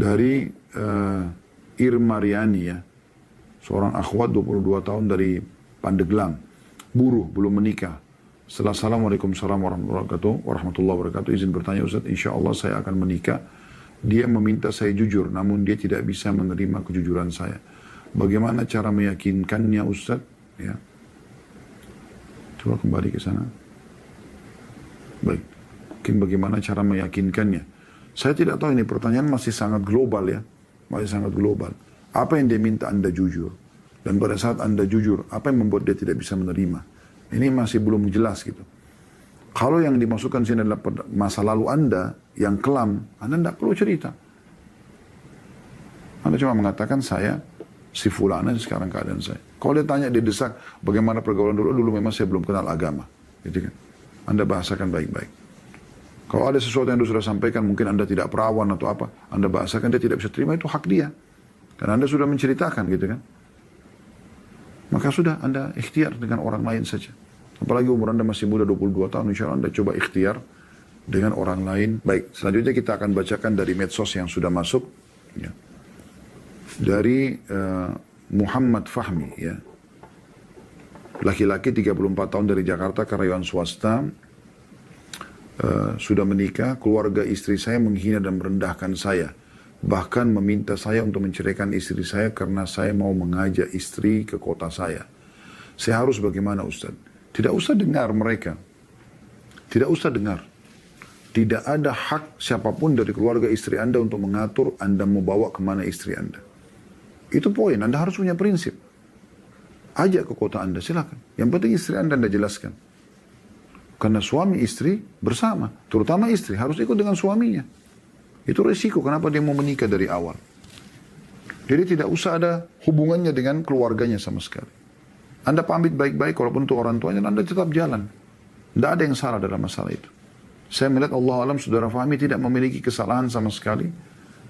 dari uh, Irma Riani ya, seorang akhwat 22 tahun dari Pandeglang, buruh belum menikah. Setelah Assalamualaikum warahmatullahi wabarakatuh, izin bertanya Ustaz, insya Allah saya akan menikah. Dia meminta saya jujur, namun dia tidak bisa menerima kejujuran saya. Bagaimana cara meyakinkannya Ustaz? Ya. Coba kembali ke sana. Baik. Mungkin bagaimana cara meyakinkannya? Saya tidak tahu ini pertanyaan masih sangat global ya. Masih sangat global. Apa yang dia minta Anda jujur? Dan pada saat Anda jujur, apa yang membuat dia tidak bisa menerima? Ini masih belum jelas gitu. Kalau yang dimasukkan sini adalah masa lalu Anda yang kelam, Anda tidak perlu cerita. Anda cuma mengatakan saya si fulana sekarang keadaan saya. Kalau dia tanya dia desak bagaimana pergaulan dulu, dulu memang saya belum kenal agama. Gitu kan. Anda bahasakan baik-baik. Kalau ada sesuatu yang Anda sudah sampaikan, mungkin Anda tidak perawan atau apa, Anda bahasakan dia tidak bisa terima, itu hak dia. Karena Anda sudah menceritakan gitu kan. Maka sudah Anda ikhtiar dengan orang lain saja. Apalagi umur Anda masih muda 22 tahun, insya Allah Anda coba ikhtiar dengan orang lain. Baik, selanjutnya kita akan bacakan dari medsos yang sudah masuk. Ya. Dari uh, Muhammad Fahmi ya. Laki-laki 34 tahun dari Jakarta, karyawan swasta, Eh, sudah menikah, keluarga istri saya menghina dan merendahkan saya. Bahkan meminta saya untuk menceraikan istri saya karena saya mau mengajak istri ke kota saya. Saya harus bagaimana Ustaz? Tidak usah dengar mereka. Tidak usah dengar. Tidak ada hak siapapun dari keluarga istri Anda untuk mengatur Anda mau bawa kemana istri Anda. Itu poin, Anda harus punya prinsip. Ajak ke kota Anda, silakan. Yang penting istri Anda Anda jelaskan. Karena suami istri bersama, terutama istri harus ikut dengan suaminya. Itu resiko kenapa dia mau menikah dari awal. Jadi tidak usah ada hubungannya dengan keluarganya sama sekali. Anda pamit baik-baik walaupun itu orang tuanya, Anda tetap jalan. Tidak ada yang salah dalam masalah itu. Saya melihat Allah alam saudara Fahmi tidak memiliki kesalahan sama sekali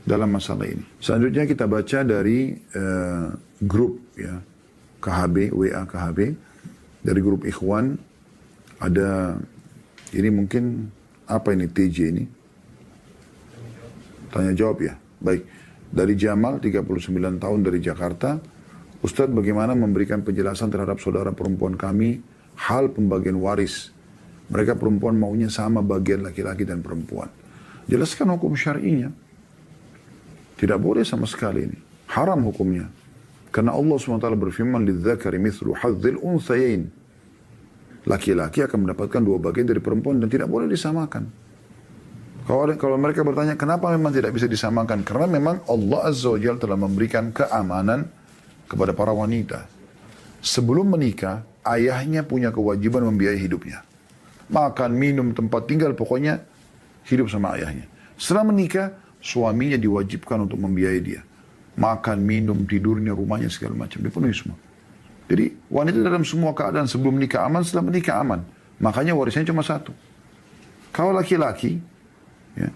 dalam masalah ini. Selanjutnya kita baca dari uh, grup ya KHB, WA KHB, dari grup Ikhwan ada ini mungkin apa ini TJ ini? Tanya jawab ya. Baik. Dari Jamal 39 tahun dari Jakarta, Ustadz bagaimana memberikan penjelasan terhadap saudara perempuan kami hal pembagian waris. Mereka perempuan maunya sama bagian laki-laki dan perempuan. Jelaskan hukum syar'inya. Tidak boleh sama sekali ini. Haram hukumnya. Karena Allah SWT berfirman, لِلذَّكَرِ مِثْلُ حَذِّ الْأُنْثَيَيْنِ laki-laki akan mendapatkan dua bagian dari perempuan dan tidak boleh disamakan. Kalau, kalau mereka bertanya kenapa memang tidak bisa disamakan? Karena memang Allah Azza wa telah memberikan keamanan kepada para wanita. Sebelum menikah, ayahnya punya kewajiban membiayai hidupnya. Makan, minum, tempat tinggal, pokoknya hidup sama ayahnya. Setelah menikah, suaminya diwajibkan untuk membiayai dia. Makan, minum, tidurnya, rumahnya, segala macam. Dipenuhi semua. Jadi wanita dalam semua keadaan sebelum nikah aman, setelah menikah aman. Makanya warisnya cuma satu. Kalau laki-laki, ya,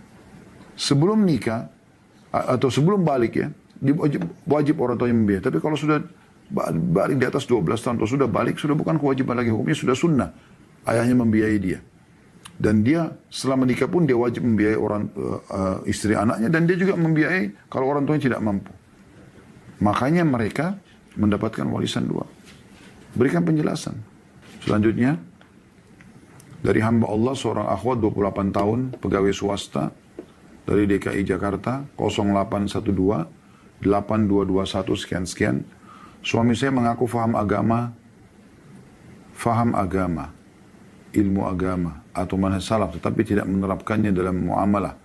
sebelum nikah atau sebelum balik ya, wajib, wajib orang tuanya membiayai. Tapi kalau sudah balik di atas 12 tahun atau sudah balik, sudah bukan kewajiban lagi hukumnya, sudah sunnah. Ayahnya membiayai dia. Dan dia setelah menikah pun dia wajib membiayai orang uh, istri anaknya dan dia juga membiayai kalau orang tuanya tidak mampu. Makanya mereka mendapatkan warisan dua. Berikan penjelasan. Selanjutnya, dari hamba Allah seorang akhwat 28 tahun, pegawai swasta dari DKI Jakarta 0812 8221 sekian sekian. Suami saya mengaku faham agama, faham agama, ilmu agama atau mana salaf tetapi tidak menerapkannya dalam muamalah.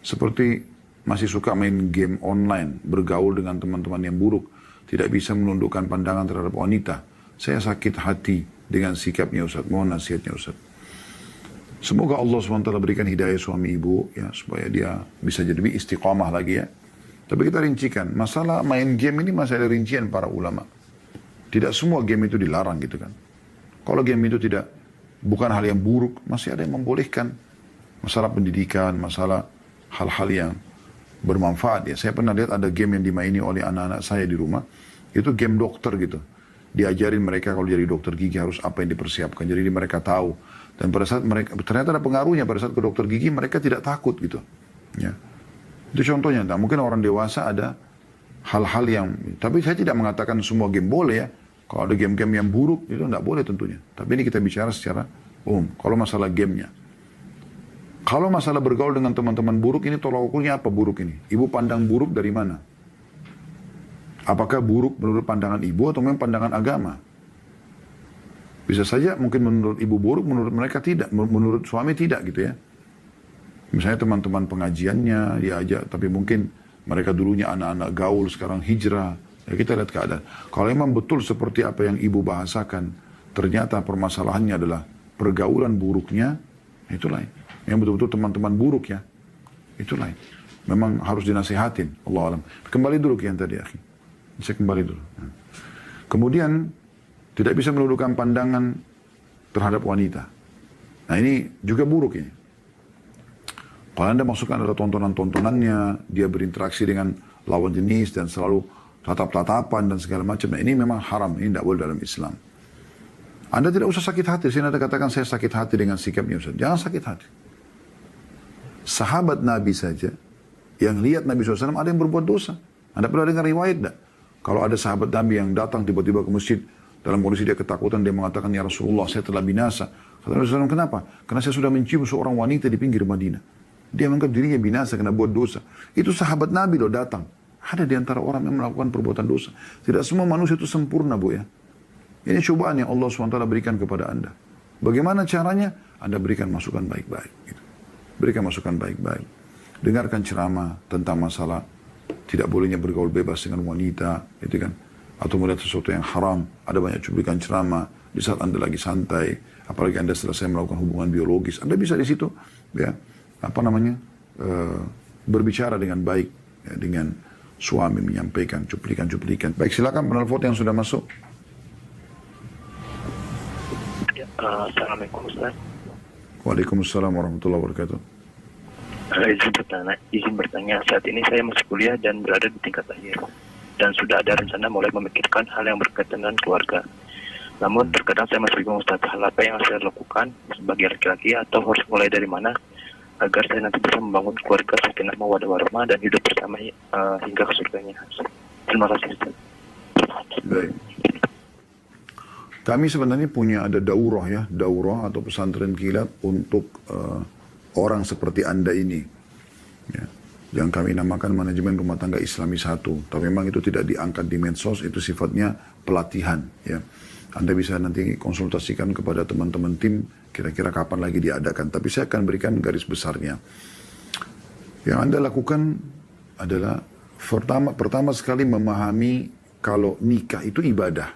Seperti masih suka main game online, bergaul dengan teman-teman yang buruk, tidak bisa menundukkan pandangan terhadap wanita saya sakit hati dengan sikapnya Ustaz. Mohon nasihatnya Ustaz. Semoga Allah SWT berikan hidayah suami ibu ya supaya dia bisa jadi lebih istiqamah lagi ya. Tapi kita rincikan, masalah main game ini masih ada rincian para ulama. Tidak semua game itu dilarang gitu kan. Kalau game itu tidak bukan hal yang buruk, masih ada yang membolehkan. Masalah pendidikan, masalah hal-hal yang bermanfaat ya. Saya pernah lihat ada game yang dimaini oleh anak-anak saya di rumah, itu game dokter gitu diajarin mereka kalau jadi dokter gigi harus apa yang dipersiapkan. Jadi mereka tahu. Dan pada saat mereka ternyata ada pengaruhnya pada saat ke dokter gigi mereka tidak takut gitu. Ya. Itu contohnya. Nah, mungkin orang dewasa ada hal-hal yang tapi saya tidak mengatakan semua game boleh ya. Kalau ada game-game yang buruk itu tidak boleh tentunya. Tapi ini kita bicara secara umum. Kalau masalah gamenya. Kalau masalah bergaul dengan teman-teman buruk ini tolak ukurnya apa buruk ini? Ibu pandang buruk dari mana? Apakah buruk menurut pandangan ibu atau memang pandangan agama? Bisa saja mungkin menurut ibu buruk, menurut mereka tidak, menurut suami tidak gitu ya. Misalnya teman-teman pengajiannya aja. tapi mungkin mereka dulunya anak-anak gaul, sekarang hijrah. Ya kita lihat keadaan. Kalau memang betul seperti apa yang ibu bahasakan, ternyata permasalahannya adalah pergaulan buruknya, itu lain. Yang betul-betul teman-teman buruk ya, itu lain. Memang harus dinasihatin, Allah alam. Kembali dulu ke yang tadi, akhirnya. Saya kembali dulu. Kemudian tidak bisa menundukkan pandangan terhadap wanita. Nah ini juga buruk ini. Kalau Anda masukkan ada tontonan-tontonannya, dia berinteraksi dengan lawan jenis dan selalu tatap-tatapan dan segala macam. Nah, ini memang haram, ini tidak boleh dalam Islam. Anda tidak usah sakit hati. Sini Anda katakan saya sakit hati dengan sikapnya Ustaz. Jangan sakit hati. Sahabat Nabi saja yang lihat Nabi SAW ada yang berbuat dosa. Anda pernah dengar riwayat tidak? Kalau ada sahabat Nabi yang datang tiba-tiba ke masjid, dalam kondisi dia ketakutan, dia mengatakan, Ya Rasulullah, saya telah binasa. Kata Rasulullah, kenapa? Karena saya sudah mencium seorang wanita di pinggir Madinah. Dia menganggap dirinya binasa karena buat dosa. Itu sahabat Nabi loh datang. Ada di antara orang yang melakukan perbuatan dosa. Tidak semua manusia itu sempurna, Bu ya. Ini cobaan yang Allah SWT berikan kepada Anda. Bagaimana caranya? Anda berikan masukan baik-baik. Gitu. Berikan masukan baik-baik. Dengarkan ceramah tentang masalah tidak bolehnya bergaul bebas dengan wanita, gitu kan? Atau melihat sesuatu yang haram, ada banyak cuplikan ceramah di saat anda lagi santai, apalagi anda selesai melakukan hubungan biologis, anda bisa di situ, ya, apa namanya, e, berbicara dengan baik ya, dengan suami menyampaikan cuplikan-cuplikan. Baik, silakan penelpon yang sudah masuk. Ya, eh, Assalamualaikum Waalaikumsalam warahmatullahi wabarakatuh izin bertanya, izin bertanya, saat ini saya masih kuliah dan berada di tingkat akhir dan sudah ada rencana mulai memikirkan hal yang berkaitan dengan keluarga. Namun terkadang saya masih bingung Ustaz hal apa yang harus saya lakukan sebagai laki-laki atau harus mulai dari mana agar saya nanti bisa membangun keluarga sakinah mawadah warahmah dan hidup bersama uh, hingga ke surganya. Terima kasih Ustaz. Baik. Kami sebenarnya punya ada daurah ya, daurah atau pesantren kilat untuk uh, orang seperti Anda ini. Ya. Yang kami namakan manajemen rumah tangga islami satu. Tapi memang itu tidak diangkat di medsos, itu sifatnya pelatihan. Ya. Anda bisa nanti konsultasikan kepada teman-teman tim kira-kira kapan lagi diadakan. Tapi saya akan berikan garis besarnya. Yang Anda lakukan adalah pertama, pertama sekali memahami kalau nikah itu ibadah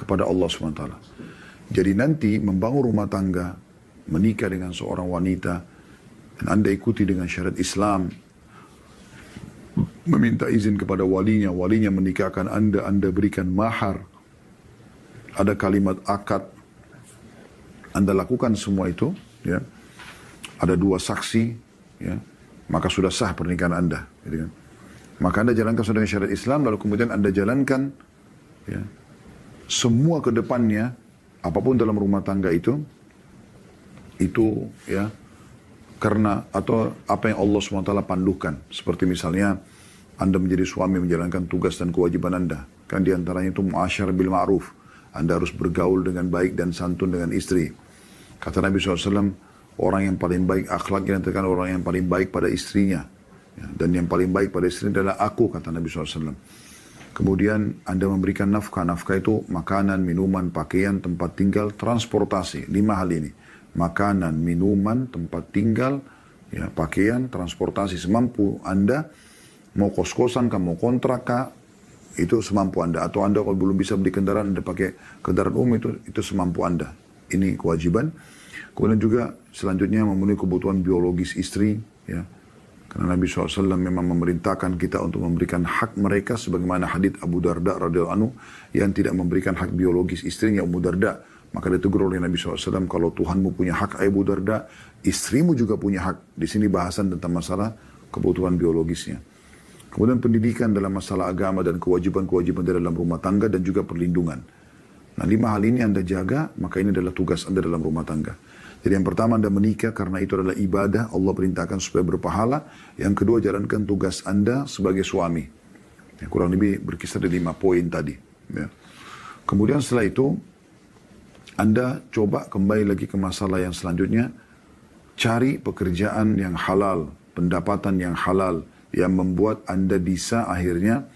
kepada Allah SWT. Jadi nanti membangun rumah tangga, menikah dengan seorang wanita, dan Anda ikuti dengan syariat Islam, meminta izin kepada walinya, walinya menikahkan Anda, Anda berikan mahar, ada kalimat akad, Anda lakukan semua itu, ya. Ada dua saksi, ya. Maka sudah sah pernikahan Anda, gitu kan. Maka Anda jalankan dengan syariat Islam, lalu kemudian Anda jalankan ya, semua ke depannya, apapun dalam rumah tangga itu, itu ya karena atau apa yang Allah SWT pandukan. Seperti misalnya Anda menjadi suami menjalankan tugas dan kewajiban Anda. Kan diantaranya itu muasyar bil ma'ruf. Anda harus bergaul dengan baik dan santun dengan istri. Kata Nabi SAW, orang yang paling baik akhlaknya nantikan orang yang paling baik pada istrinya. Ya, dan yang paling baik pada istrinya adalah aku, kata Nabi SAW. Kemudian Anda memberikan nafkah. Nafkah itu makanan, minuman, pakaian, tempat tinggal, transportasi. Lima hal ini makanan, minuman, tempat tinggal, ya pakaian, transportasi semampu Anda mau kos-kosan kah, mau kontrak itu semampu Anda. Atau Anda kalau belum bisa beli kendaraan, Anda pakai kendaraan umum itu, itu semampu Anda. Ini kewajiban. Kemudian juga selanjutnya memenuhi kebutuhan biologis istri, ya. Karena Nabi SAW memang memerintahkan kita untuk memberikan hak mereka sebagaimana hadits Abu Darda radhiyallahu anhu yang tidak memberikan hak biologis istrinya Abu Darda maka ditegur oleh Nabi SAW, kalau Tuhanmu punya hak, Abu Darda, istrimu juga punya hak. Di sini bahasan tentang masalah kebutuhan biologisnya. Kemudian pendidikan dalam masalah agama dan kewajiban-kewajiban dalam rumah tangga dan juga perlindungan. Nah lima hal ini Anda jaga, maka ini adalah tugas Anda dalam rumah tangga. Jadi yang pertama Anda menikah karena itu adalah ibadah, Allah perintahkan supaya berpahala. Yang kedua jalankan tugas Anda sebagai suami. Ya, kurang lebih berkisar di lima poin tadi. Ya. Kemudian setelah itu anda coba kembali lagi ke masalah yang selanjutnya, cari pekerjaan yang halal, pendapatan yang halal, yang membuat Anda bisa akhirnya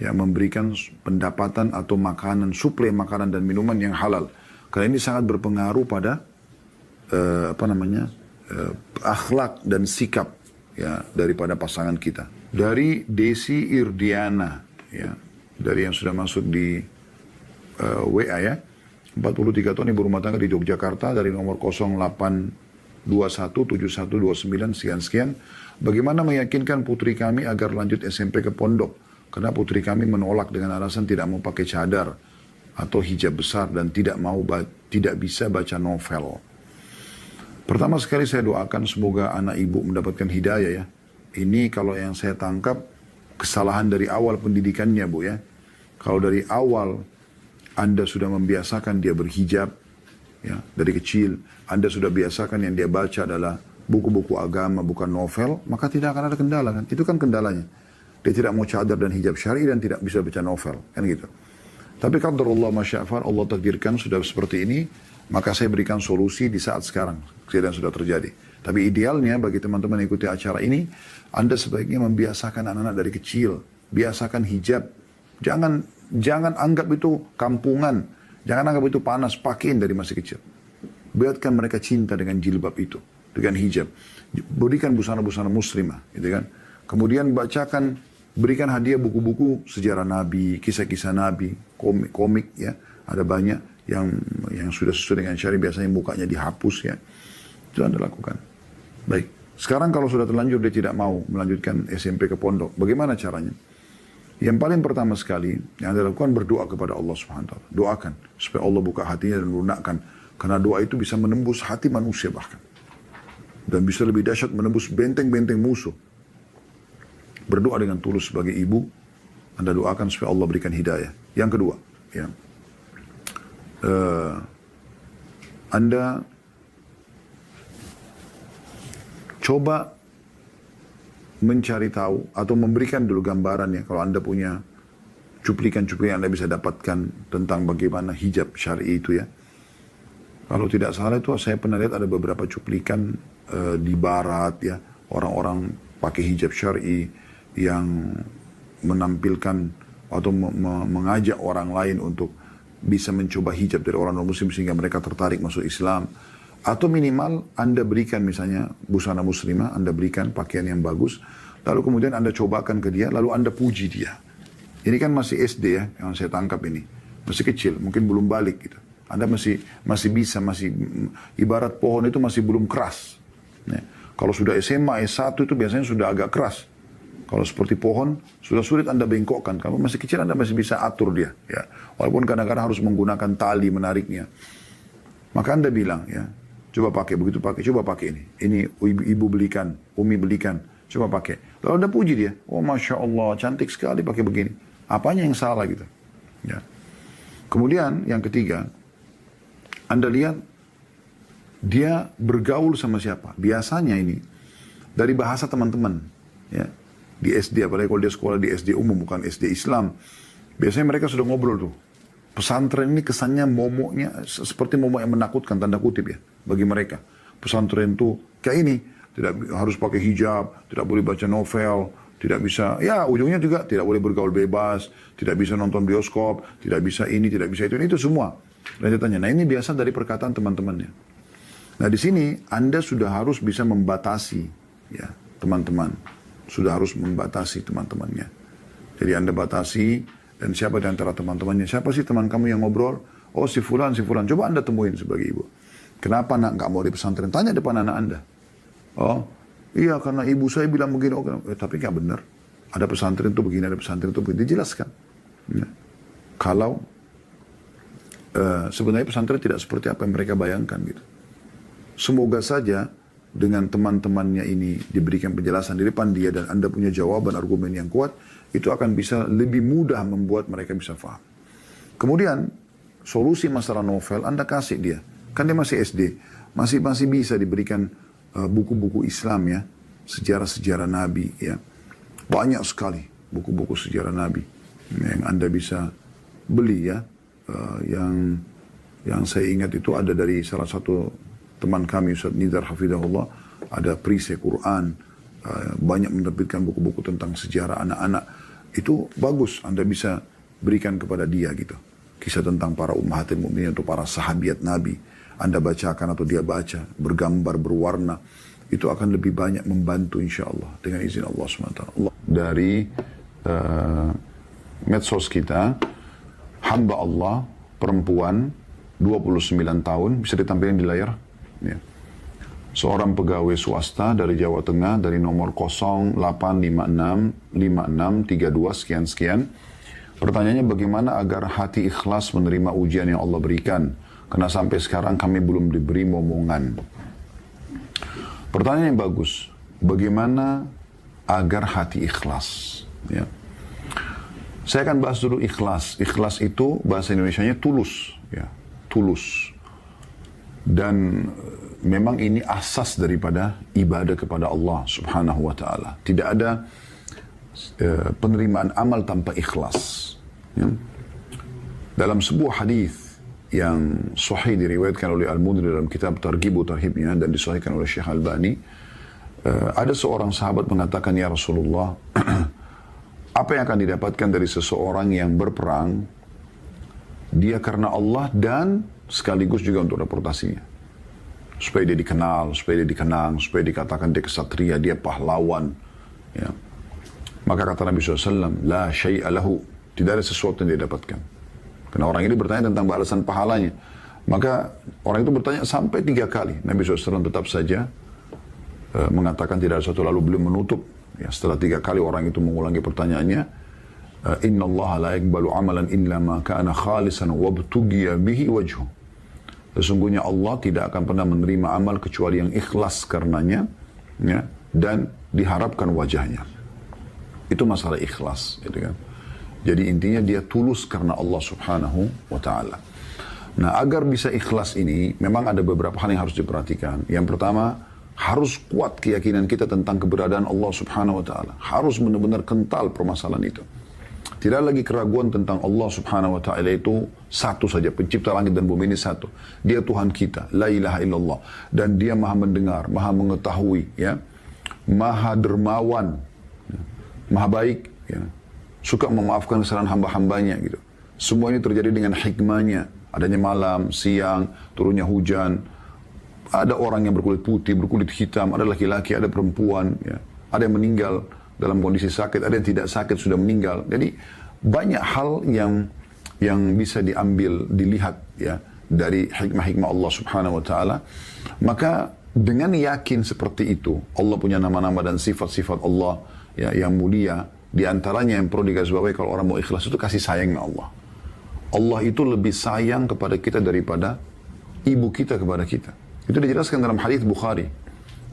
ya memberikan pendapatan atau makanan, suplai makanan dan minuman yang halal. Karena ini sangat berpengaruh pada uh, apa namanya uh, akhlak dan sikap ya daripada pasangan kita. Dari Desi Irdiana ya dari yang sudah masuk di uh, eh, WA ya. 43 tahun ibu rumah tangga di Yogyakarta dari nomor 08217129 sekian-sekian. Bagaimana meyakinkan putri kami agar lanjut SMP ke pondok? Karena putri kami menolak dengan alasan tidak mau pakai cadar atau hijab besar dan tidak mau tidak bisa baca novel. Pertama sekali saya doakan semoga anak ibu mendapatkan hidayah ya. Ini kalau yang saya tangkap kesalahan dari awal pendidikannya bu ya. Kalau dari awal anda sudah membiasakan dia berhijab ya, dari kecil, Anda sudah biasakan yang dia baca adalah buku-buku agama bukan novel, maka tidak akan ada kendala kan? Itu kan kendalanya. Dia tidak mau cadar dan hijab syari dan tidak bisa baca novel, kan gitu. Tapi Allah masya'far, Allah takdirkan sudah seperti ini, maka saya berikan solusi di saat sekarang, kejadian sudah terjadi. Tapi idealnya bagi teman-teman yang ikuti acara ini, Anda sebaiknya membiasakan anak-anak dari kecil, biasakan hijab. Jangan Jangan anggap itu kampungan. Jangan anggap itu panas. Pakaiin dari masa kecil. Biarkan mereka cinta dengan jilbab itu. Dengan hijab. Berikan busana-busana muslimah. Gitu kan. Kemudian bacakan, berikan hadiah buku-buku sejarah Nabi, kisah-kisah Nabi, komik-komik ya. Ada banyak yang yang sudah sesuai dengan syari biasanya mukanya dihapus ya. Itu Anda lakukan. Baik. Sekarang kalau sudah terlanjur dia tidak mau melanjutkan SMP ke pondok, bagaimana caranya? Yang paling pertama sekali yang Anda lakukan berdoa kepada Allah Subhanahu wa taala. Doakan supaya Allah buka hatinya dan lunakkan karena doa itu bisa menembus hati manusia bahkan. Dan bisa lebih dahsyat menembus benteng-benteng musuh. Berdoa dengan tulus sebagai ibu, Anda doakan supaya Allah berikan hidayah. Yang kedua, ya. Uh, anda coba mencari tahu atau memberikan dulu gambaran ya kalau Anda punya cuplikan-cuplikan Anda bisa dapatkan tentang bagaimana hijab syari itu ya. Kalau tidak salah itu saya pernah lihat ada beberapa cuplikan e, di barat ya, orang-orang pakai hijab syari yang menampilkan atau me me mengajak orang lain untuk bisa mencoba hijab dari orang non muslim sehingga mereka tertarik masuk Islam atau minimal Anda berikan misalnya busana muslimah, Anda berikan pakaian yang bagus, lalu kemudian Anda cobakan ke dia, lalu Anda puji dia. Ini kan masih SD ya, yang saya tangkap ini. Masih kecil, mungkin belum balik gitu. Anda masih masih bisa, masih ibarat pohon itu masih belum keras. Ya. Kalau sudah SMA, S1 itu biasanya sudah agak keras. Kalau seperti pohon, sudah sulit Anda bengkokkan. kamu masih kecil Anda masih bisa atur dia. Ya. Walaupun kadang-kadang harus menggunakan tali menariknya. Maka Anda bilang, ya, Coba pakai begitu pakai, coba pakai ini. Ini ibu, ibu belikan, umi belikan, coba pakai. Lalu anda puji dia, oh masya Allah cantik sekali pakai begini. Apanya yang salah gitu? Ya. Kemudian yang ketiga, anda lihat dia bergaul sama siapa? Biasanya ini dari bahasa teman-teman, ya di SD apalagi kalau dia sekolah di SD umum bukan SD Islam. Biasanya mereka sudah ngobrol tuh Pesantren ini kesannya momoknya seperti momok yang menakutkan tanda kutip ya bagi mereka. Pesantren itu kayak ini, tidak harus pakai hijab, tidak boleh baca novel, tidak bisa ya ujungnya juga tidak boleh bergaul bebas, tidak bisa nonton bioskop, tidak bisa ini, tidak bisa itu, itu semua. Dan dia tanya, nah ini biasa dari perkataan teman-temannya. Nah di sini Anda sudah harus bisa membatasi ya teman-teman, sudah harus membatasi teman-temannya. Jadi Anda batasi dan siapa di antara teman-temannya, siapa sih teman kamu yang ngobrol? Oh si fulan, si fulan. Coba anda temuin sebagai ibu. Kenapa nak nggak mau di pesantren? Tanya depan anak anda. Oh, iya karena ibu saya bilang begini. Oh, eh, tapi nggak benar. Ada pesantren tuh begini, ada pesantren tuh begini. Dijelaskan. Ya. Kalau uh, sebenarnya pesantren tidak seperti apa yang mereka bayangkan gitu. Semoga saja dengan teman-temannya ini diberikan penjelasan di depan dia dan Anda punya jawaban argumen yang kuat itu akan bisa lebih mudah membuat mereka bisa faham. Kemudian solusi masalah novel Anda kasih dia. Kan dia masih SD, masih masih bisa diberikan eh, buku-buku uh, Islam ya, sejarah-sejarah Nabi ya. Banyak sekali buku-buku sejarah Nabi yang Anda bisa beli ya. Uh, yang yang saya ingat itu ada dari salah satu teman kami Ustaz Nidar Hafidahullah, ada perisai Quran, uh, banyak menerbitkan buku-buku tentang sejarah anak-anak itu bagus Anda bisa berikan kepada dia gitu. Kisah tentang para ummahatul mukminin atau para sahabat Nabi, Anda bacakan atau dia baca, bergambar, berwarna, itu akan lebih banyak membantu insya Allah dengan izin Allah SWT. Allah. Dari uh, medsos kita, hamba Allah, perempuan, 29 tahun, bisa ditampilkan di layar. Ya seorang pegawai swasta dari Jawa Tengah dari nomor 08565632 sekian sekian. Pertanyaannya bagaimana agar hati ikhlas menerima ujian yang Allah berikan? Karena sampai sekarang kami belum diberi momongan. Pertanyaan yang bagus. Bagaimana agar hati ikhlas? Ya. Saya akan bahas dulu ikhlas. Ikhlas itu bahasa Indonesia-nya tulus, ya, tulus. Dan memang ini asas daripada ibadah kepada Allah Subhanahu wa taala. Tidak ada eh, penerimaan amal tanpa ikhlas. Ya. Dalam sebuah hadis yang sahih diriwayatkan oleh Al-Mudri dalam kitab Targhib Tarhibnya dan disahihkan oleh Syekh Albani, Bani, eh, ada seorang sahabat mengatakan ya Rasulullah, apa yang akan didapatkan dari seseorang yang berperang dia karena Allah dan sekaligus juga untuk reputasinya supaya dia dikenal, supaya dia dikenang, supaya dikatakan dia kesatria, dia pahlawan. Ya. Maka kata Nabi SAW, La syai'a lahu. Tidak ada sesuatu yang dia dapatkan. Karena orang ini bertanya tentang balasan pahalanya. Maka orang itu bertanya sampai tiga kali. Nabi SAW tetap saja e, mengatakan tidak ada sesuatu lalu belum menutup. Ya, setelah tiga kali orang itu mengulangi pertanyaannya, e, Inna Allah la yakbalu amalan illa ma kana khalisan wabtugiya bihi wajhu. Sesungguhnya Allah tidak akan pernah menerima amal kecuali yang ikhlas karenanya ya, dan diharapkan wajahnya. Itu masalah ikhlas. Gitu kan. Jadi intinya dia tulus karena Allah subhanahu wa ta'ala. Nah agar bisa ikhlas ini memang ada beberapa hal yang harus diperhatikan. Yang pertama harus kuat keyakinan kita tentang keberadaan Allah subhanahu wa ta'ala. Harus benar-benar kental permasalahan itu. Tidak lagi keraguan tentang Allah subhanahu wa ta'ala itu satu saja. Pencipta langit dan bumi ini satu. Dia Tuhan kita. La ilaha illallah. Dan dia maha mendengar, maha mengetahui. ya Maha dermawan. Ya. Maha baik. Ya. Suka memaafkan kesalahan hamba-hambanya. gitu. Semua ini terjadi dengan hikmahnya. Adanya malam, siang, turunnya hujan. Ada orang yang berkulit putih, berkulit hitam. Ada laki-laki, ada perempuan. Ya. Ada yang meninggal dalam kondisi sakit, ada yang tidak sakit sudah meninggal. Jadi banyak hal yang yang bisa diambil dilihat ya dari hikmah-hikmah Allah Subhanahu wa taala. Maka dengan yakin seperti itu, Allah punya nama-nama dan sifat-sifat Allah ya, yang mulia. Di antaranya yang perlu digarisbawahi kalau orang mau ikhlas itu kasih sayang Allah. Allah itu lebih sayang kepada kita daripada ibu kita kepada kita. Itu dijelaskan dalam hadis Bukhari.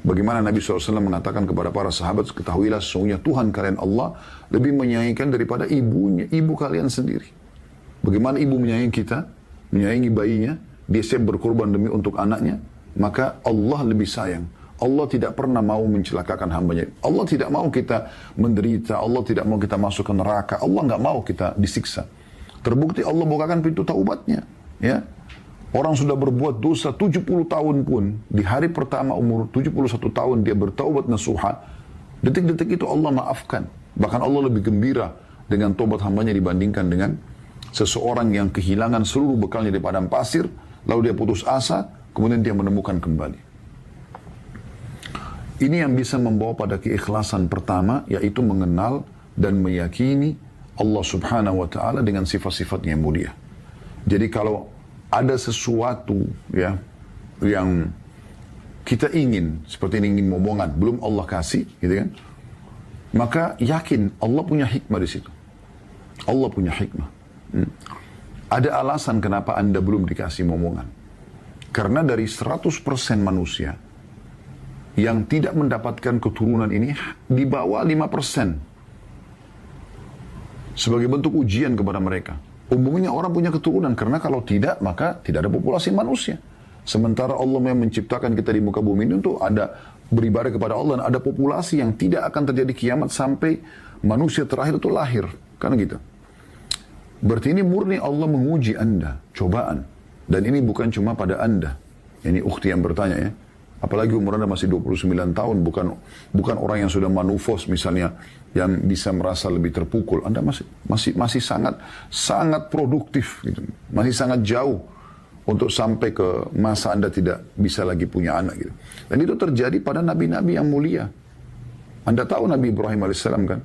Bagaimana Nabi SAW mengatakan kepada para sahabat, ketahuilah sesungguhnya Tuhan kalian Allah lebih menyayangkan daripada ibunya, ibu kalian sendiri. Bagaimana ibu menyayangi kita, menyayangi bayinya, dia siap berkorban demi untuk anaknya, maka Allah lebih sayang. Allah tidak pernah mau mencelakakan hambanya. Allah tidak mau kita menderita, Allah tidak mau kita masuk ke neraka, Allah nggak mau kita disiksa. Terbukti Allah bukakan pintu taubatnya. Ya, Orang sudah berbuat dosa 70 tahun pun, di hari pertama umur 71 tahun dia bertaubat nasuha, detik-detik itu Allah maafkan. Bahkan Allah lebih gembira dengan tobat hambanya dibandingkan dengan seseorang yang kehilangan seluruh bekalnya di padang pasir, lalu dia putus asa, kemudian dia menemukan kembali. Ini yang bisa membawa pada keikhlasan pertama, yaitu mengenal dan meyakini Allah subhanahu wa ta'ala dengan sifat-sifatnya yang mulia. Jadi kalau ada sesuatu ya yang kita ingin seperti ini ingin momongan belum Allah kasih gitu kan maka yakin Allah punya hikmah di situ Allah punya hikmah hmm. ada alasan kenapa anda belum dikasih momongan karena dari 100% manusia yang tidak mendapatkan keturunan ini di bawah 5% sebagai bentuk ujian kepada mereka Umumnya orang punya keturunan, karena kalau tidak, maka tidak ada populasi manusia. Sementara Allah yang menciptakan kita di muka bumi ini untuk ada beribadah kepada Allah, dan ada populasi yang tidak akan terjadi kiamat sampai manusia terakhir itu lahir. Karena gitu. Berarti ini murni Allah menguji Anda, cobaan. Dan ini bukan cuma pada Anda. Ini ukti yang bertanya ya. Apalagi umur Anda masih 29 tahun, bukan bukan orang yang sudah manufos misalnya, yang bisa merasa lebih terpukul. Anda masih masih masih sangat sangat produktif, gitu. masih sangat jauh untuk sampai ke masa Anda tidak bisa lagi punya anak. Gitu. Dan itu terjadi pada nabi-nabi yang mulia. Anda tahu Nabi Ibrahim alaihissalam kan?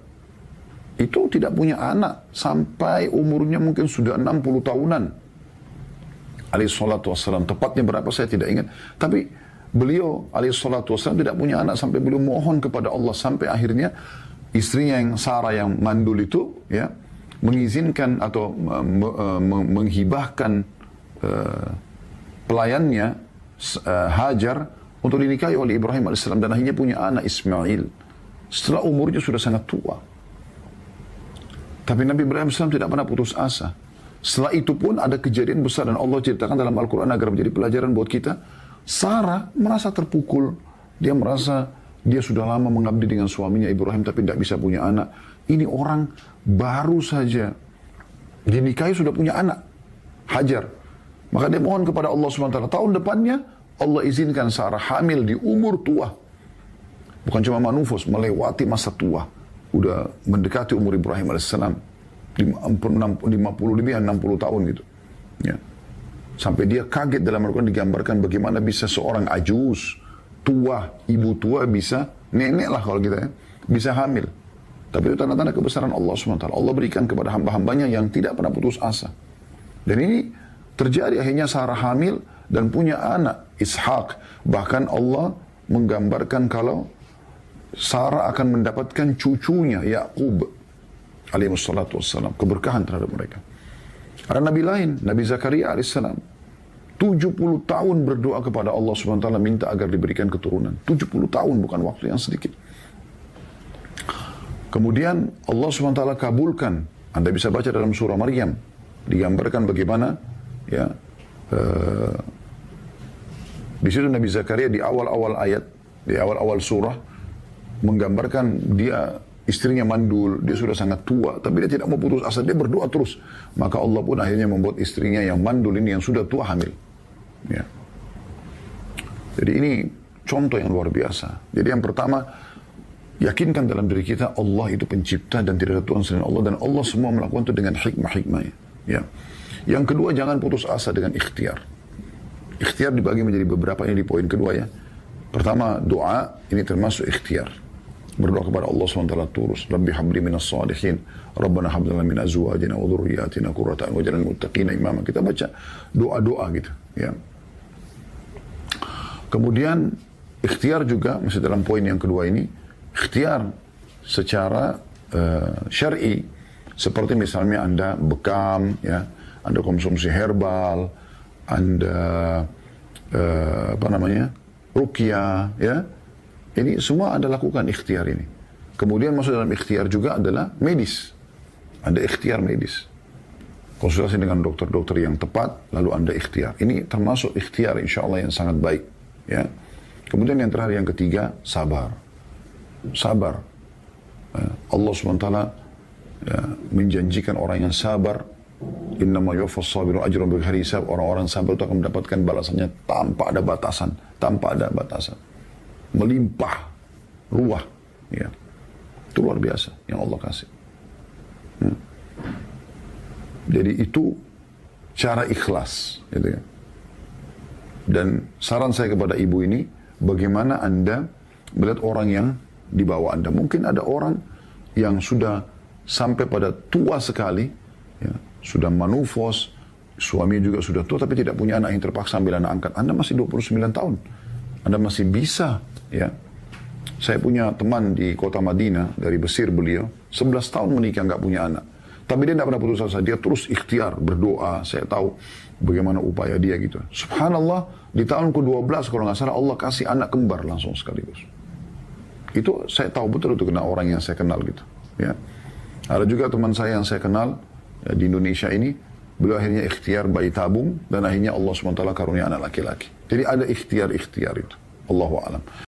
Itu tidak punya anak sampai umurnya mungkin sudah 60 tahunan. Alaihissalatu wassalam. Tepatnya berapa saya tidak ingat. Tapi beliau alaihissalatu wassalam tidak punya anak sampai beliau mohon kepada Allah sampai akhirnya istrinya yang Sarah yang mandul itu ya mengizinkan atau e, menghibahkan e, pelayannya e, Hajar untuk dinikahi oleh Ibrahim Alaihissalam dan akhirnya punya anak Ismail. Setelah umurnya sudah sangat tua. Tapi Nabi Ibrahim Alaihissalam tidak pernah putus asa. Setelah itu pun ada kejadian besar dan Allah ceritakan dalam Al-Quran agar menjadi pelajaran buat kita Sarah merasa terpukul. Dia merasa dia sudah lama mengabdi dengan suaminya Ibrahim tapi tidak bisa punya anak. Ini orang baru saja dinikahi sudah punya anak. Hajar. Maka dia mohon kepada Allah SWT. Tahun depannya Allah izinkan Sarah hamil di umur tua. Bukan cuma manufus, melewati masa tua. Udah mendekati umur Ibrahim AS. 50 lebih 60 tahun gitu. Sampai dia kaget dalam Al-Quran digambarkan bagaimana bisa seorang ajus, tua, ibu tua bisa, nenek lah kalau kita ya, bisa hamil. Tapi itu tanda-tanda kebesaran Allah SWT. Allah berikan kepada hamba-hambanya yang tidak pernah putus asa. Dan ini terjadi akhirnya Sarah hamil dan punya anak, Ishak. Bahkan Allah menggambarkan kalau Sarah akan mendapatkan cucunya, Yakub alaihi wassalam, keberkahan terhadap mereka. Ada nabi lain, Nabi Zakaria alaihissalam. 70 tahun berdoa kepada Allah Subhanahu taala minta agar diberikan keturunan. 70 tahun bukan waktu yang sedikit. Kemudian Allah Subhanahu taala kabulkan. Anda bisa baca dalam surah Maryam digambarkan bagaimana ya uh, di situ Nabi Zakaria di awal-awal ayat, di awal-awal surah menggambarkan dia istrinya mandul, dia sudah sangat tua, tapi dia tidak mau putus asa, dia berdoa terus. Maka Allah pun akhirnya membuat istrinya yang mandul ini, yang sudah tua hamil. Ya. Jadi ini contoh yang luar biasa. Jadi yang pertama, yakinkan dalam diri kita Allah itu pencipta dan tidak ada Tuhan selain Allah. Dan Allah semua melakukan itu dengan hikmah-hikmahnya. Ya. Yang kedua, jangan putus asa dengan ikhtiar. Ikhtiar dibagi menjadi beberapa, ini di poin kedua ya. Pertama, doa, ini termasuk ikhtiar berdoa kepada Allah SWT terus. Rabbi habli minas salihin. Rabbana hablana min azwajina wa dhurriyyatina qurrata wa jalan muttaqina imama. Kita baca doa-doa gitu. Ya. Kemudian ikhtiar juga masih dalam poin yang kedua ini. Ikhtiar secara uh, syari. Seperti misalnya Anda bekam, ya, Anda konsumsi herbal, Anda uh, apa namanya? rukia, ya ini semua Anda lakukan ikhtiar ini. Kemudian masuk dalam ikhtiar juga adalah medis. Ada ikhtiar medis. Konsultasi dengan dokter-dokter yang tepat, lalu Anda ikhtiar. Ini termasuk ikhtiar insya Allah yang sangat baik. Ya. Kemudian yang terakhir, yang ketiga, sabar. Sabar. Ya, Allah SWT ya, menjanjikan orang yang sabar Innama yufas sabiru ajrun bil hisab. Orang-orang sabar itu akan mendapatkan balasannya tanpa ada batasan, tanpa ada batasan melimpah ruah ya itu luar biasa yang Allah kasih ya. jadi itu cara ikhlas gitu ya dan saran saya kepada ibu ini bagaimana anda melihat orang yang di bawah anda mungkin ada orang yang sudah sampai pada tua sekali ya, sudah manufos suami juga sudah tua tapi tidak punya anak yang terpaksa ambil anak angkat Anda masih 29 tahun Anda masih bisa Ya. Saya punya teman di kota Madinah dari Mesir beliau, 11 tahun menikah nggak punya anak. Tapi dia tidak pernah putus asa, dia terus ikhtiar, berdoa, saya tahu bagaimana upaya dia gitu. Subhanallah, di tahun ke-12 kalau nggak salah Allah kasih anak kembar langsung sekaligus. Itu saya tahu betul itu kena orang yang saya kenal gitu. Ya. Ada juga teman saya yang saya kenal ya, di Indonesia ini, beliau akhirnya ikhtiar bayi tabung dan akhirnya Allah SWT karunia anak laki-laki. Jadi ada ikhtiar-ikhtiar itu. Allahu alam.